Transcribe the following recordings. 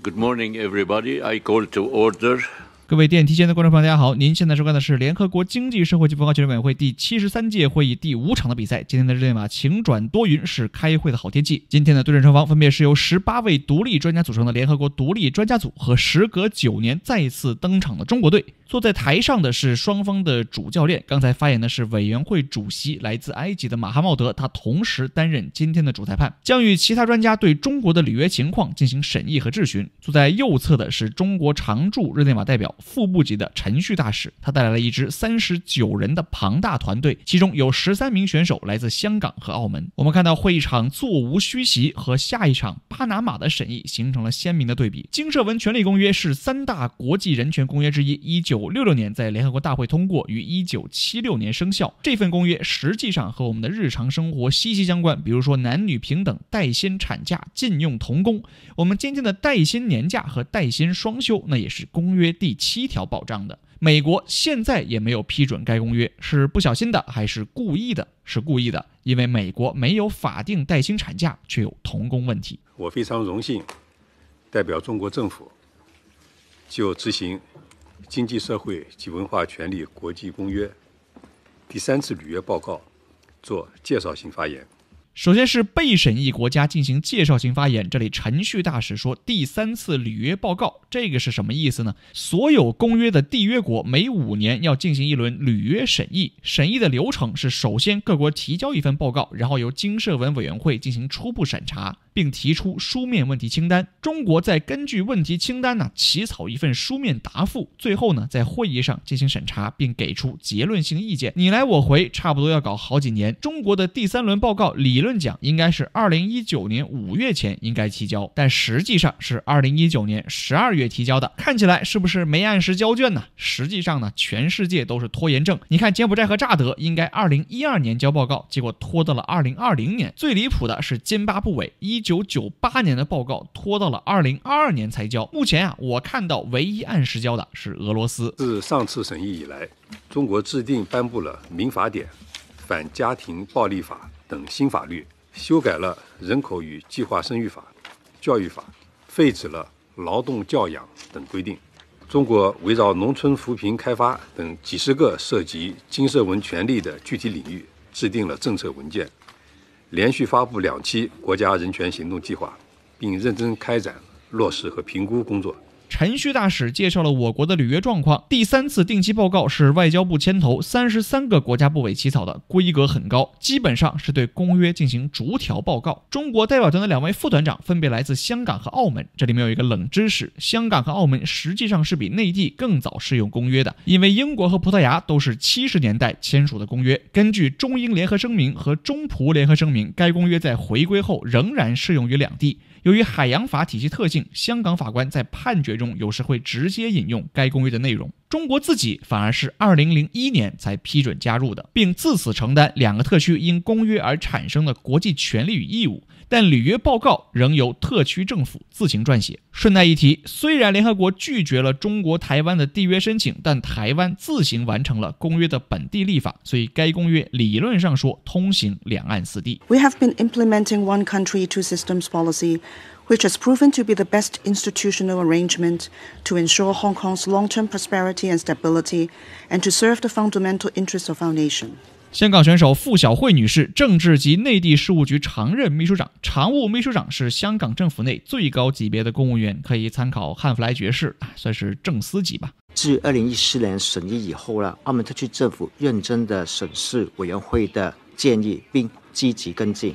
Good morning, everybody. I call to order. 各位电视机前的观众朋友，大家好！您现在收看的是联合国经济社会及文化告权委员会第七十三届会议第五场的比赛。今天的日内瓦晴转多云，是开会的好天气。今天的对阵双方分别是由十八位独立专家组成的联合国独立专家组和时隔九年再次登场的中国队。坐在台上的是双方的主教练。刚才发言的是委员会主席，来自埃及的马哈茂德，他同时担任今天的主裁判，将与其他专家对中国的履约情况进行审议和质询。坐在右侧的是中国常驻日内瓦代表副部级的陈旭大使，他带来了一支三十九人的庞大团队，其中有十三名选手来自香港和澳门。我们看到会场座无虚席，和下一场巴拿马的审议形成了鲜明的对比。《经社文权利公约》是三大国际人权公约之一，一九。五六六年在联合国大会通过，于一九七六年生效。这份公约实际上和我们的日常生活息息相关，比如说男女平等、带薪产假、禁用童工。我们今天的带薪年假和带薪双休，那也是公约第七条保障的。美国现在也没有批准该公约，是不小心的还是故意的？是故意的，因为美国没有法定带薪产假，却有童工问题。我非常荣幸，代表中国政府，就执行。《经济社会及文化权利国际公约》第三次履约报告做介绍性发言。首先是被审议国家进行介绍性发言。这里陈旭大使说：“第三次履约报告，这个是什么意思呢？”所有公约的缔约国每五年要进行一轮履约审议。审议的流程是：首先各国提交一份报告，然后由经社文委员会进行初步审查。并提出书面问题清单，中国再根据问题清单呢起草一份书面答复，最后呢在会议上进行审查，并给出结论性意见。你来我回，差不多要搞好几年。中国的第三轮报告，理论讲应该是二零一九年五月前应该提交，但实际上是二零一九年十二月提交的。看起来是不是没按时交卷呢？实际上呢，全世界都是拖延症。你看柬埔寨和乍得应该二零一二年交报告，结果拖到了二零二零年。最离谱的是津巴布韦一。九九八年的报告拖到了二零二二年才交。目前啊，我看到唯一按时交的是俄罗斯。自上次审议以来，中国制定颁布了民法典、反家庭暴力法等新法律，修改了人口与计划生育法、教育法，废止了劳动教养等规定。中国围绕农村扶贫开发等几十个涉及金社文权利的具体领域，制定了政策文件。连续发布两期国家人权行动计划，并认真开展落实和评估工作。陈旭大使介绍了我国的履约状况。第三次定期报告是外交部牵头，三十三个国家部委起草的，规格很高，基本上是对公约进行逐条报告。中国代表团的两位副团长分别来自香港和澳门。这里面有一个冷知识：香港和澳门实际上是比内地更早适用公约的，因为英国和葡萄牙都是七十年代签署的公约。根据中英联合声明和中葡联合声明，该公约在回归后仍然适用于两地。由于海洋法体系特性，香港法官在判决中有时会直接引用该公约的内容。中国自己反而是2001年才批准加入的，并自此承担两个特区因公约而产生的国际权利与义务，但履约报告仍由特区政府自行撰写。顺带一提，虽然联合国拒绝了中国台湾的缔约申请，但台湾自行完成了公约的本地立法，所以该公约理论上说通行两岸四地。which has proven to be the best institutional arrangement to ensure Hong Kong's long-term prosperity and stability, and to serve the fundamental interests of foundation. 香港选手傅小慧女士，政治及内地事务局常任秘书长，常务秘书长是香港政府内最高级别的公务员，可以参考汉弗莱爵士，算是正司级吧。自二零一四年审议以后呢，澳门特区政府认真的审视委员会的建议，并积极跟进。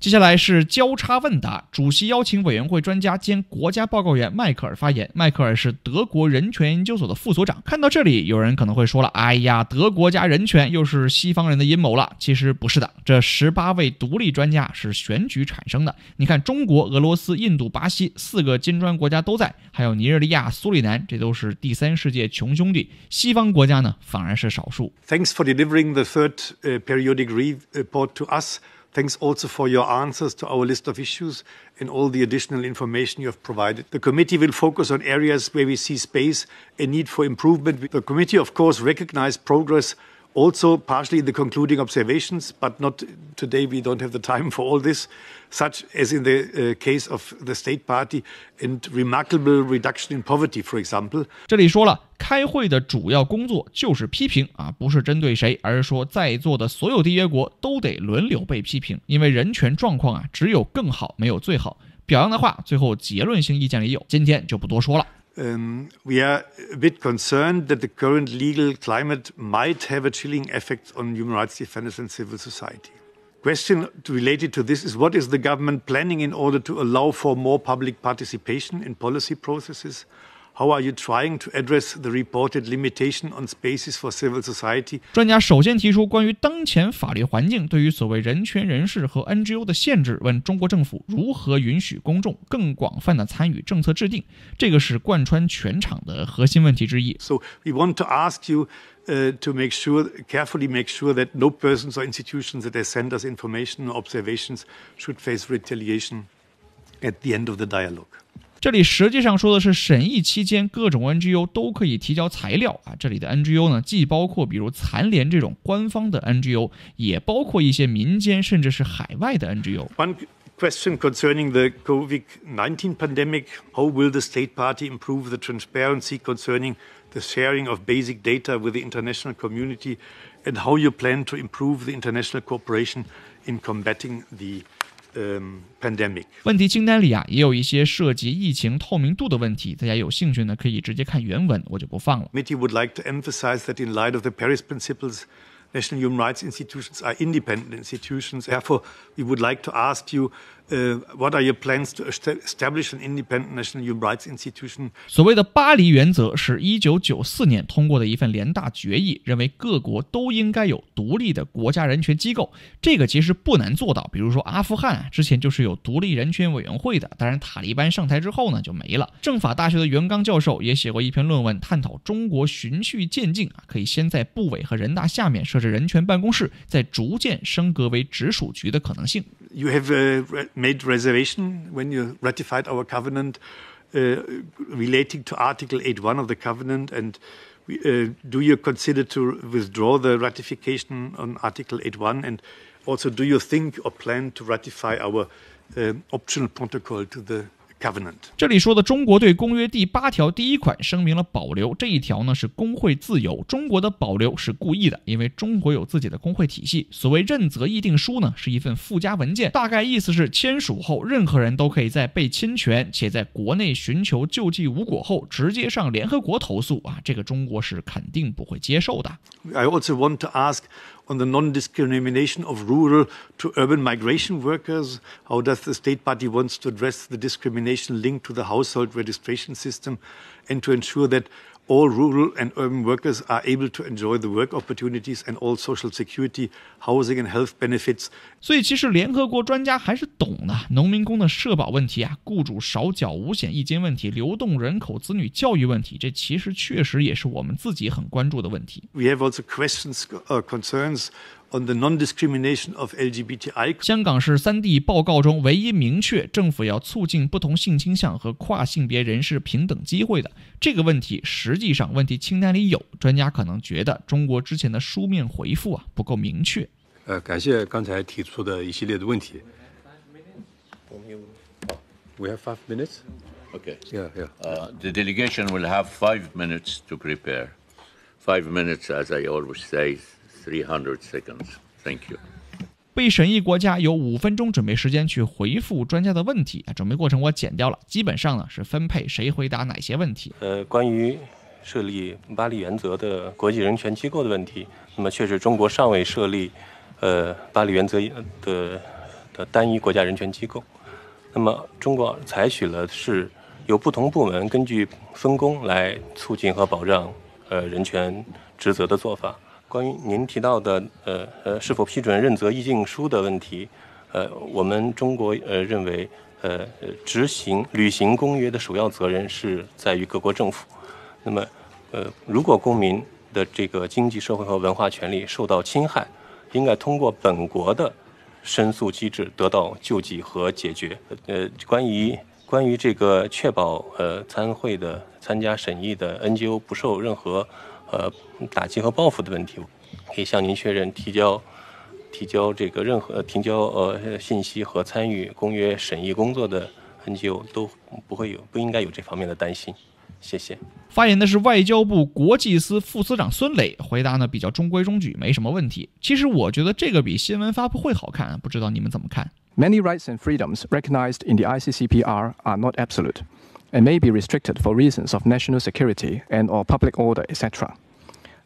接下来是交叉问答。主席邀请委员会专家兼国家报告员迈克尔发言。迈克尔是德国人权研究所的副所长。看到这里，有人可能会说了：“哎呀，德国加人权，又是西方人的阴谋了。”其实不是的。这十八位独立专家是选举产生的。你看，中国、俄罗斯、印度、巴西四个金砖国家都在，还有尼日利亚、苏里南，这都是第三世界穷兄弟。西方国家呢，反而是少数。Thanks for delivering the third periodic report to us. Thanks also for your answers to our list of issues and all the additional information you have provided. The committee will focus on areas where we see space and need for improvement. The committee, of course, recognised progress also partially in the concluding observations, but not today we don't have the time for all this, such as in the case of the state party and remarkable reduction in poverty, for example。这里说了，开会的主要工作就是批评啊，不是针对谁，而是说在座的所有缔约国都得轮流被批评，因为人权状况啊只有更好没有最好。表扬的话，最后结论性意见里有，今天就不多说了。Um, we are a bit concerned that the current legal climate might have a chilling effect on human rights defenders and civil society. Question related to this is what is the government planning in order to allow for more public participation in policy processes how are you trying to address the reported limitation on spaces for civil society？专家首先提出关于当前法律环境对于所谓人权人士和 NGO 的限制，问中国政府如何允许公众更广泛的参与政策制定，这个是贯穿全场的核心问题之一。So we want to ask you. Uh, to make sure, carefully make sure that no persons or institutions that they send us information or observations should face retaliation at the end of the dialogue. 这里实际上说的是审议期间，各种 NGO 都可以提交材料啊。这里的 NGO 呢，既包括比如残联这种官方的 NGO，也包括一些民间甚至是海外的 NGO。One question concerning the COVID-19 pandemic: How will the state party improve the transparency concerning the sharing of basic data with the international community, and how you plan to improve the international cooperation in combating the um, pandemic。问题清单里啊，也有一些涉及疫情透明度的问题，大家有兴趣呢，可以直接看原文，我就不放了。Committee would like to emphasize that in light of the Paris principles. National human rights institutions are independent institutions. Therefore, we would like to ask you 呃，What are your plans to establish an independent national u m a rights institution？所谓的巴黎原则是一九九四年通过的一份联大决议，认为各国都应该有独立的国家人权机构。这个其实不难做到，比如说阿富汗啊，之前就是有独立人权委员会的，当然塔利班上台之后呢就没了。政法大学的袁刚教授也写过一篇论文，探讨中国循序渐进啊，可以先在部委和人大下面设置人权办公室，再逐渐升格为直属局的可能性。you have uh, made reservation when you ratified our covenant uh, relating to Article 8.1 of the covenant, and uh, do you consider to withdraw the ratification on Article 8.1? And also, do you think or plan to ratify our um, optional protocol to the 这里说的《中国对公约第八条第一款》声明了保留这一条呢，是工会自由。中国的保留是故意的，因为中国有自己的工会体系。所谓认责议定书呢，是一份附加文件，大概意思是签署后，任何人都可以在被侵权且在国内寻求救济无果后，直接上联合国投诉啊。这个中国是肯定不会接受的。on the non-discrimination of rural to urban migration workers? How does the state party wants to address the discrimination linked to the household registration system and to ensure that all rural and urban workers are able to enjoy the work opportunities and all social security, housing and health benefits 所以，其实联合国专家还是懂的。农民工的社保问题啊，雇主少缴五险一金问题，流动人口子女教育问题，这其实确实也是我们自己很关注的问题。香港是三地报告中唯一明确政府要促进不同性倾向和跨性别人士平等机会的这个问题。实际上，问题清单里有专家可能觉得中国之前的书面回复啊不够明确。呃，感谢刚才提出的一系列的问题。We have five minutes. Okay. Yeah, yeah. 呃，The delegation will have five minutes to prepare. Five minutes, as I always say, three hundred seconds. Thank you. 被审议国家有五分钟准备时间去回复专家的问题。啊，准备过程我剪掉了，基本上呢是分配谁回答哪些问题。呃，关于设立《巴黎原则》的国际人权机构的问题，那么确实中国尚未设立。呃，巴黎原则的的单一国家人权机构，那么中国采取了是有不同部门根据分工来促进和保障呃人权职责的做法。关于您提到的呃呃是否批准认责议定书的问题，呃，我们中国呃认为，呃，执行履行公约的首要责任是在于各国政府。那么，呃，如果公民的这个经济社会和文化权利受到侵害，应该通过本国的申诉机制得到救济和解决。呃，关于关于这个确保呃参会的参加审议的 NGO 不受任何呃打击和报复的问题，可以向您确认，提交提交这个任何提交呃信息和参与公约审议工作的 NGO 都不会有，不应该有这方面的担心。谢谢。发言的是外交部国际司副司长孙磊，回答呢比较中规中矩，没什么问题。其实我觉得这个比新闻发布会好看，不知道你们怎么看？Many rights and freedoms recognized in the ICCPR are not absolute and may be restricted for reasons of national security and or public order, etc.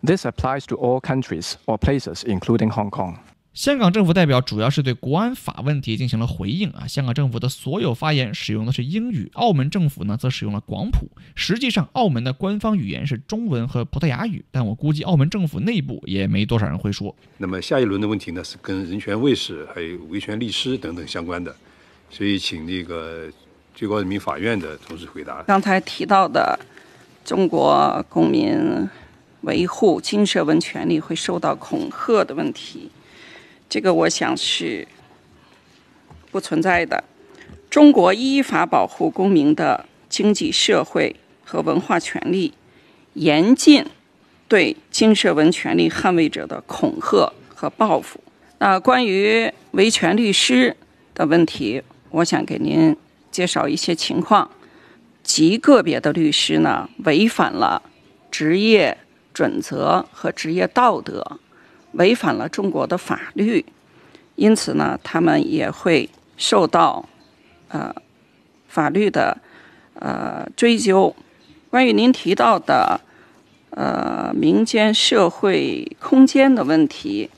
This applies to all countries or places, including Hong Kong. 香港政府代表主要是对国安法问题进行了回应啊。香港政府的所有发言使用的是英语，澳门政府呢则使用了广普。实际上，澳门的官方语言是中文和葡萄牙语，但我估计澳门政府内部也没多少人会说。那么下一轮的问题呢，是跟人权卫士还有维权律师等等相关的，所以请那个最高人民法院的同志回答刚才提到的中国公民维护金摄文权利会受到恐吓的问题。这个我想是不存在的。中国依法保护公民的经济社会和文化权利，严禁对经社文权利捍卫者的恐吓和报复。那关于维权律师的问题，我想给您介绍一些情况：极个别的律师呢，违反了职业准则和职业道德。违反了中国的法律，因此呢，他们也会受到呃法律的呃追究。关于您提到的呃民间社会空间的问题，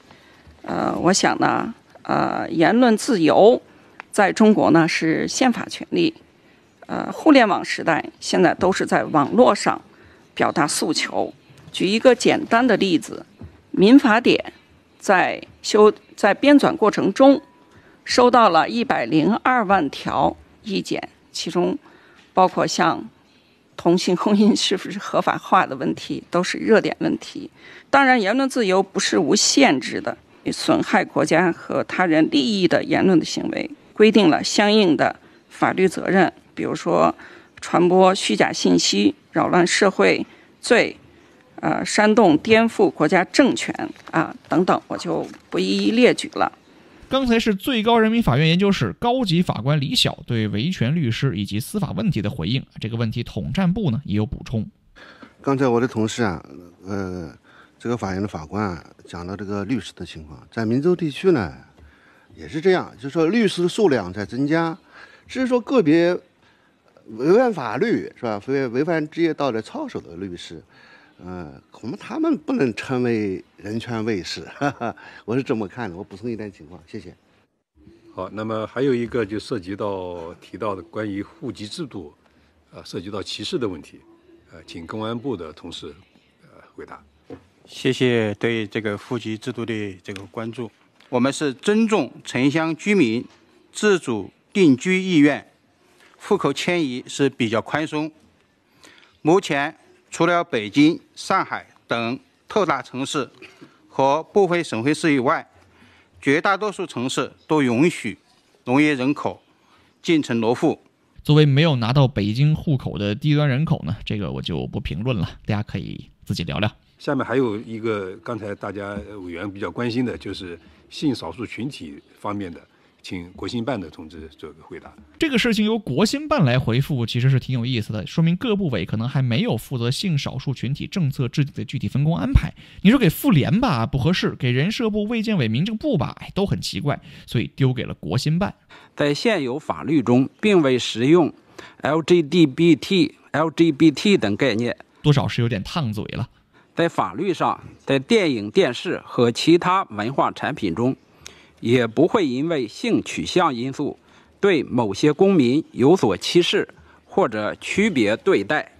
呃，我想呢，呃，言论自由在中国呢是宪法权利。呃，互联网时代现在都是在网络上表达诉求。举一个简单的例子。民法典在修在编纂过程中，收到了一百零二万条意见，其中包括像同性婚姻是不是合法化的问题，都是热点问题。当然，言论自由不是无限制的，损害国家和他人利益的言论的行为，规定了相应的法律责任，比如说传播虚假信息、扰乱社会罪。呃，煽动、颠覆国家政权啊，等等，我就不一一列举了。刚才是最高人民法院研究室高级法官李晓对维权律师以及司法问题的回应。这个问题，统战部呢也有补充。刚才我的同事啊，呃，这个法院的法官啊，讲到这个律师的情况，在民族地区呢也是这样，就是说律师数量在增加，只是说个别违反法律是吧？违违反职业道德操守的律师。嗯，恐怕他们不能称为人权卫士，我是这么看的。我补充一点情况，谢谢。好，那么还有一个就涉及到提到的关于户籍制度，啊，涉及到歧视的问题，呃，请公安部的同事，呃，回答。谢谢对这个户籍制度的这个关注。我们是尊重城乡居民自主定居意愿，户口迁移是比较宽松。目前。除了北京、上海等特大城市和部分省会市以外，绝大多数城市都允许农业人口进城落户。作为没有拿到北京户口的低端人口呢，这个我就不评论了，大家可以自己聊聊。下面还有一个刚才大家委员比较关心的，就是性少数群体方面的。请国新办的同志做个回答。这个事情由国新办来回复，其实是挺有意思的，说明各部委可能还没有负责性少数群体政策制定的具体分工安排。你说给妇联吧，不合适；给人社部、卫健委、民政部吧，哎，都很奇怪，所以丢给了国新办。在现有法律中，并未使用 L G D B T、L G B T 等概念，多少是有点烫嘴了。在法律上，在电影、电视和其他文化产品中。也不会因为性取向因素对某些公民有所歧视或者区别对待。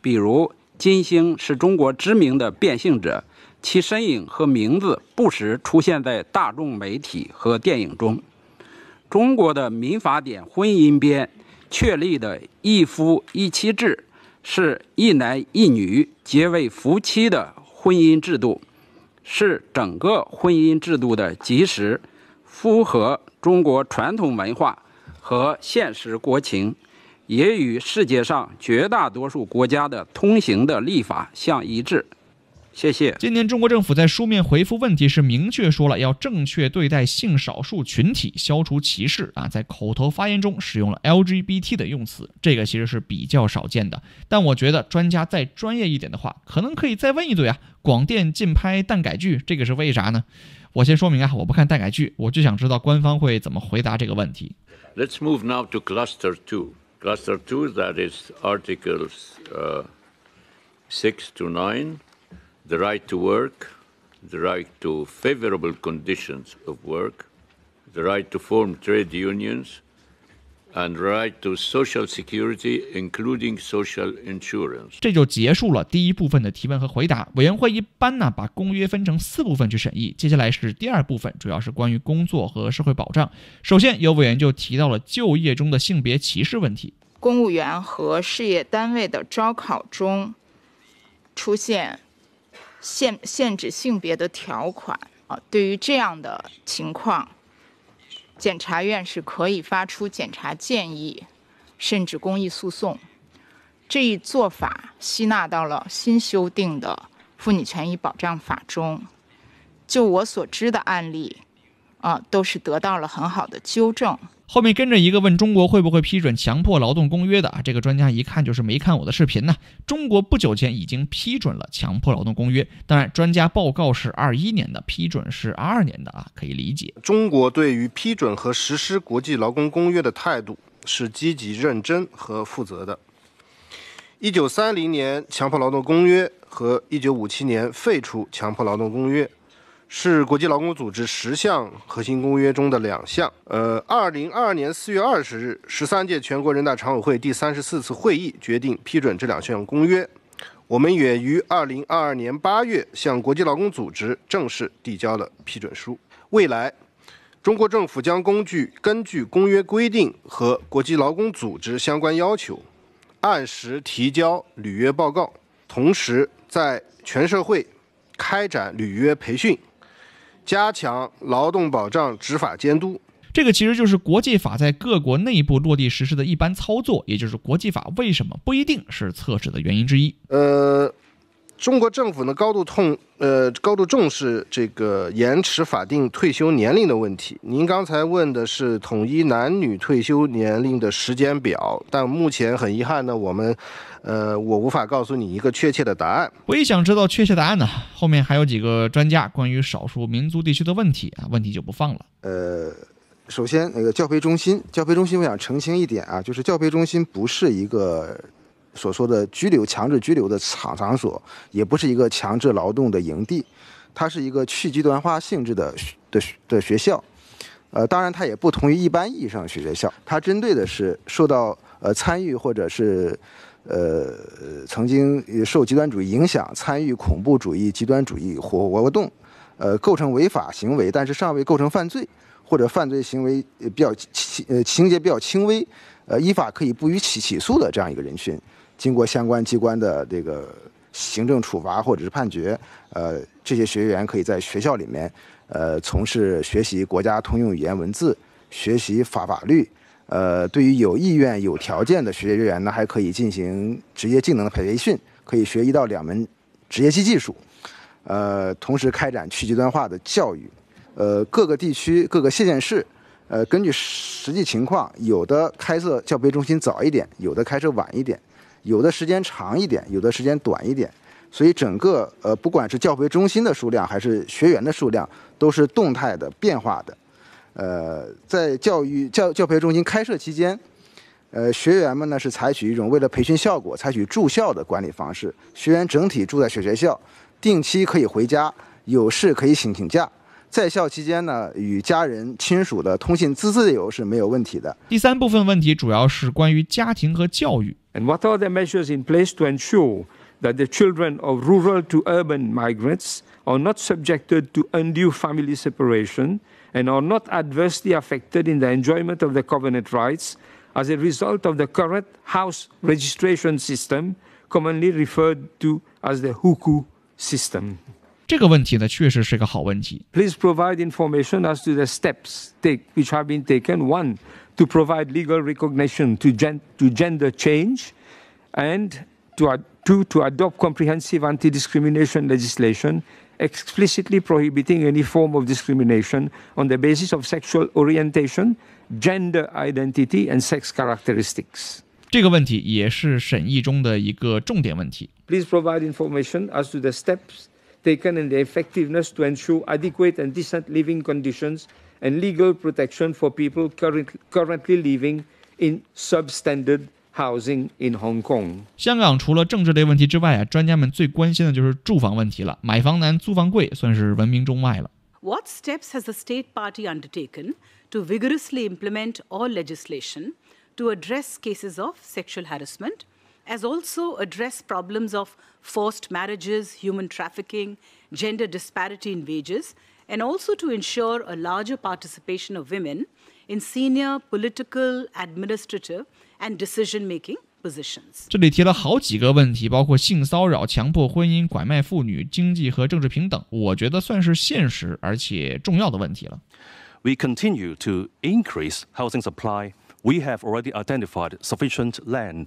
比如，金星是中国知名的变性者，其身影和名字不时出现在大众媒体和电影中。中国的《民法典》婚姻编确立的一夫一妻制，是一男一女结为夫妻的婚姻制度。是整个婚姻制度的基石，符合中国传统文化和现实国情，也与世界上绝大多数国家的通行的立法相一致。谢谢。今年中国政府在书面回复问题是明确说了要正确对待性少数群体，消除歧视啊，在口头发言中使用了 LGBT 的用词，这个其实是比较少见的。但我觉得专家再专业一点的话，可能可以再问一嘴啊：广电禁拍蛋改剧，这个是为啥呢？我先说明啊，我不看蛋改剧，我就想知道官方会怎么回答这个问题。Let's move now to cluster two. Cluster two, that is articles uh six to nine. the right to work, the right to f a v o r a b l e conditions of work, the right to form trade unions, and right to social security, including social insurance。这就结束了第一部分的提问和回答。委员会一般呢把公约分成四部分去审议。接下来是第二部分，主要是关于工作和社会保障。首先，有委员就提到了就业中的性别歧视问题。公务员和事业单位的招考中出现。限限制性别的条款啊，对于这样的情况，检察院是可以发出检察建议，甚至公益诉讼。这一做法吸纳到了新修订的《妇女权益保障法》中。就我所知的案例，啊，都是得到了很好的纠正。后面跟着一个问中国会不会批准强迫劳动公约的啊？这个专家一看就是没看我的视频呢。中国不久前已经批准了强迫劳动公约，当然，专家报告是二一年的，批准是二二年的啊，可以理解。中国对于批准和实施国际劳工公约的态度是积极、认真和负责的。一九三零年强迫劳动公约和一九五七年废除强迫劳动公约。是国际劳工组织十项核心公约中的两项。呃，二零二二年四月二十日，十三届全国人大常委会第三十四次会议决定批准这两项公约。我们也于二零二二年八月向国际劳工组织正式递交了批准书。未来，中国政府将工具根据公约规定和国际劳工组织相关要求，按时提交履约报告，同时在全社会开展履约培训。加强劳动保障执法监督，这个其实就是国际法在各国内部落地实施的一般操作，也就是国际法为什么不一定是厕纸的原因之一。呃。中国政府呢，高度痛呃高度重视这个延迟法定退休年龄的问题。您刚才问的是统一男女退休年龄的时间表，但目前很遗憾呢，我们，呃，我无法告诉你一个确切的答案。我也想知道确切答案呢。后面还有几个专家关于少数民族地区的问题啊，问题就不放了。呃，首先那个教培中心，教培中心，我想澄清一点啊，就是教培中心不是一个。所说的拘留、强制拘留的场场所，也不是一个强制劳动的营地，它是一个去极端化性质的的的学校，呃，当然它也不同于一般意义上的学校，它针对的是受到呃参与或者是，呃曾经受极端主义影响、参与恐怖主义、极端主义活活动，呃构成违法行为，但是尚未构成犯罪或者犯罪行为比较轻、呃情节比较轻微，呃依法可以不予起起诉的这样一个人群。经过相关机关的这个行政处罚或者是判决，呃，这些学员可以在学校里面，呃，从事学习国家通用语言文字，学习法法律，呃，对于有意愿、有条件的学员呢，还可以进行职业技能的培训，可以学一到两门职业技能技术，呃，同时开展去极端化的教育，呃，各个地区、各个县市，呃，根据实际情况，有的开设教培中心早一点，有的开设晚一点。有的时间长一点，有的时间短一点，所以整个呃，不管是教培中心的数量还是学员的数量，都是动态的变化的。呃，在教育教教培中心开设期间，呃，学员们呢是采取一种为了培训效果，采取住校的管理方式。学员整体住在小学校，定期可以回家，有事可以请请假。在校期间呢，与家人亲属的通信自由是没有问题的。第三部分问题主要是关于家庭和教育。And what are the measures in place to ensure that the children of rural to urban migrants are not subjected to undue family separation and are not adversely affected in the enjoyment of the covenant rights as a result of the current house registration system, commonly referred to as the huku system? 这个问题呢，确实是个好问题。Please provide information as to the steps take which have been taken. One, to provide legal recognition to gen to gender change, and to two to adopt comprehensive anti-discrimination legislation explicitly prohibiting any form of discrimination on the basis of sexual orientation, gender identity, and sex characteristics. 这个问题也是审议中的一个重点问题。Please provide information as to the steps taken and the effectiveness to ensure adequate and decent living conditions and legal protection for people current, currently living in substandard housing in Hong Kong。香港除了政治类问题之外啊，专家们最关心的就是住房问题了。买房难、租房贵，算是闻名中外了。What steps has the state party undertaken to vigorously implement all legislation to address cases of sexual harassment? as also address problems of forced marriages, human trafficking, gender disparity in wages, and also to ensure a larger participation of women in senior political, administrative, and decision-making 这里提了好几个问题，包括性骚扰、强迫婚姻、拐卖妇女、经济和政治平等，我觉得算是现实而且重要的问题了。We continue to increase housing supply. We have already identified sufficient land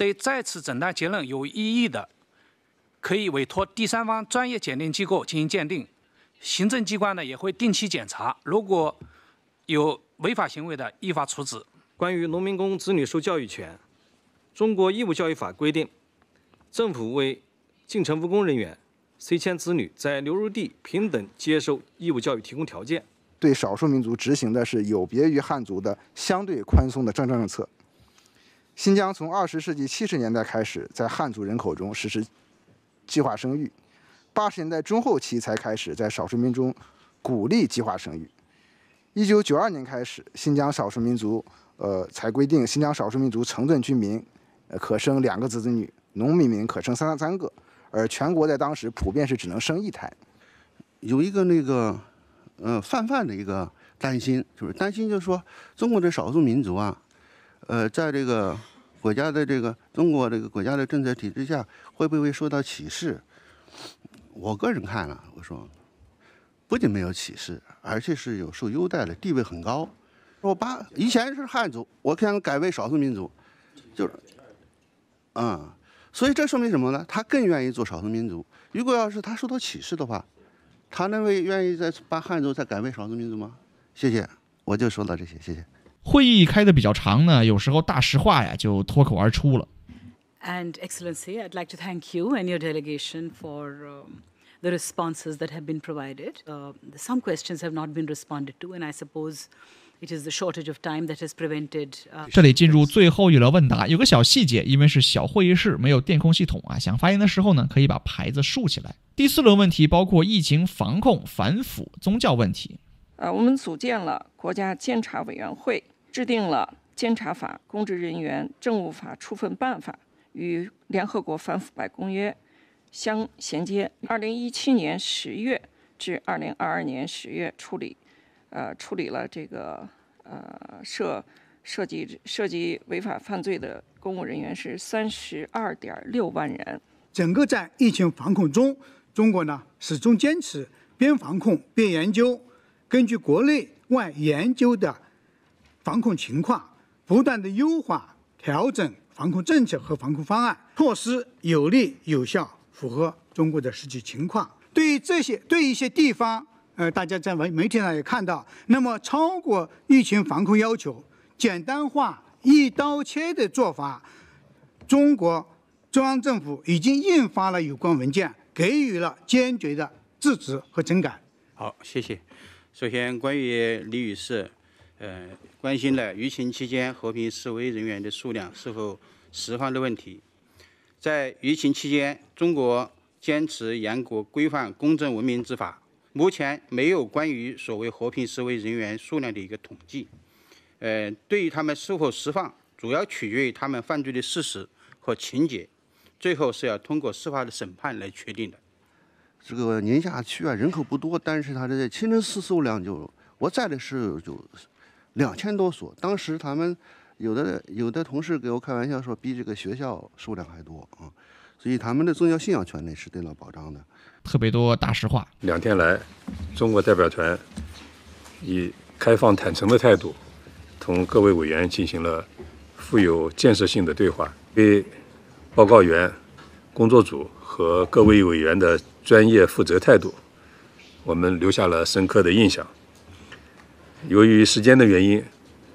对再次诊断结论有异议的，可以委托第三方专业鉴定机构进行鉴定。行政机关呢也会定期检查，如果有违法行为的，依法处置。关于农民工子女受教育权，《中国义务教育法》规定，政府为进城务工人员随迁子女在流入地平等接受义务教育提供条件。对少数民族执行的是有别于汉族的相对宽松的政策。新疆从二十世纪七十年代开始在汉族人口中实施计划生育，八十年代中后期才开始在少数民族中鼓励计划生育。一九九二年开始，新疆少数民族呃才规定新疆少数民族城镇居民呃可生两个子子女，农民民可生三三个，而全国在当时普遍是只能生一胎。有一个那个嗯泛泛的一个担心，就是担心就是说中国的少数民族啊，呃在这个。国家的这个中国这个国家的政策体制下，会不会受到歧视？我个人看了，我说不仅没有歧视，而且是有受优待的，地位很高。我把以前是汉族，我想改为少数民族，就是，嗯，所以这说明什么呢？他更愿意做少数民族。如果要是他受到歧视的话，他能位愿意再把汉族再改为少数民族吗？谢谢，我就说到这些，谢谢。会议开的比较长呢，有时候大实话呀就脱口而出了。And Excellency, I'd like to thank you and your delegation for the responses that have been provided. Some questions have not been responded to, and I suppose it is the shortage of time that has prevented. 这里进入最后一轮问答，有个小细节，因为是小会议室，没有电控系统啊，想发言的时候呢，可以把牌子竖起来。第四轮问题包括疫情防控、反腐、宗教问题。呃，我们组建了国家监察委员会，制定了监察法、公职人员政务法处分办法，与联合国反腐败公约相衔接。二零一七年十月至二零二二年十月，处理呃处理了这个呃涉涉及涉及违法犯罪的公务人员是三十二点六万人。整个在疫情防控中，中国呢始终坚持边防控边研究。根据国内外研究的防控情况，不断的优化调整防控政策和防控方案，措施有力有效，符合中国的实际情况。对于这些，对一些地方，呃，大家在媒媒体上也看到，那么超过疫情防控要求、简单化、一刀切的做法，中国中央政府已经印发了有关文件，给予了坚决的制止和整改。好，谢谢。首先，关于李女士，呃，关心的疫情期间和平示威人员的数量是否释放的问题，在疫情期间，中国坚持严格规范、公正文明执法。目前没有关于所谓和平示威人员数量的一个统计。呃，对于他们是否释放，主要取决于他们犯罪的事实和情节，最后是要通过司法的审判来确定的。这个宁夏区啊，人口不多，但是它的清真寺数量就我在的时候就两千多所。当时他们有的有的同事给我开玩笑说，比这个学校数量还多啊。所以他们的宗教信仰权利是得到保障的。特别多大实话。两天来，中国代表团以开放坦诚的态度，同各位委员进行了富有建设性的对话，对报告员工作组和各位委员的。专业负责态度，我们留下了深刻的印象。由于时间的原因，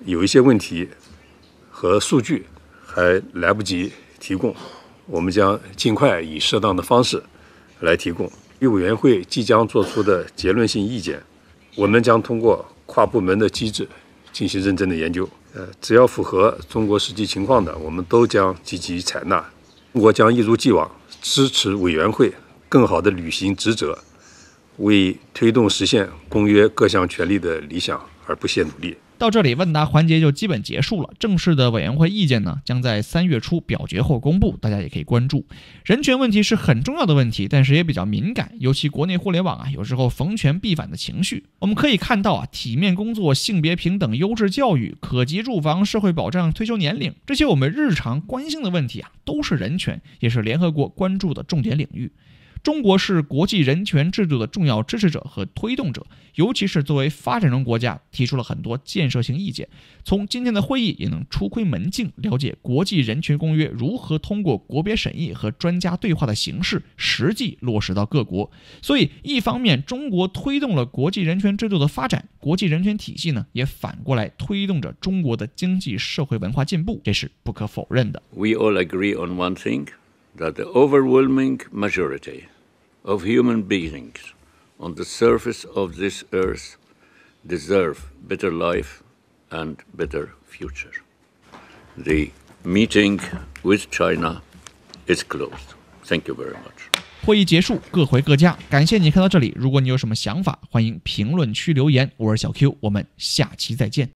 有一些问题和数据还来不及提供，我们将尽快以适当的方式来提供。与委员会即将做出的结论性意见，我们将通过跨部门的机制进行认真的研究。呃，只要符合中国实际情况的，我们都将积极采纳。中国将一如既往支持委员会。更好的履行职责，为推动实现公约各项权利的理想而不懈努力。到这里，问答环节就基本结束了。正式的委员会意见呢，将在三月初表决后公布，大家也可以关注。人权问题是很重要的问题，但是也比较敏感，尤其国内互联网啊，有时候逢权必反的情绪。我们可以看到啊，体面工作、性别平等、优质教育、可及住房、社会保障、退休年龄，这些我们日常关心的问题啊，都是人权，也是联合国关注的重点领域。中国是国际人权制度的重要支持者和推动者，尤其是作为发展中国家，提出了很多建设性意见。从今天的会议也能初窥门径，了解国际人权公约如何通过国别审议和专家对话的形式，实际落实到各国。所以，一方面，中国推动了国际人权制度的发展，国际人权体系呢，也反过来推动着中国的经济社会文化进步，这是不可否认的。We all agree on one thing that the overwhelming majority. of human beings on the surface of this earth deserve better life and better future. The meeting with China is closed. Thank you very much. 会议结束，各回各家。感谢你看到这里。如果你有什么想法，欢迎评论区留言。我是小 Q，我们下期再见。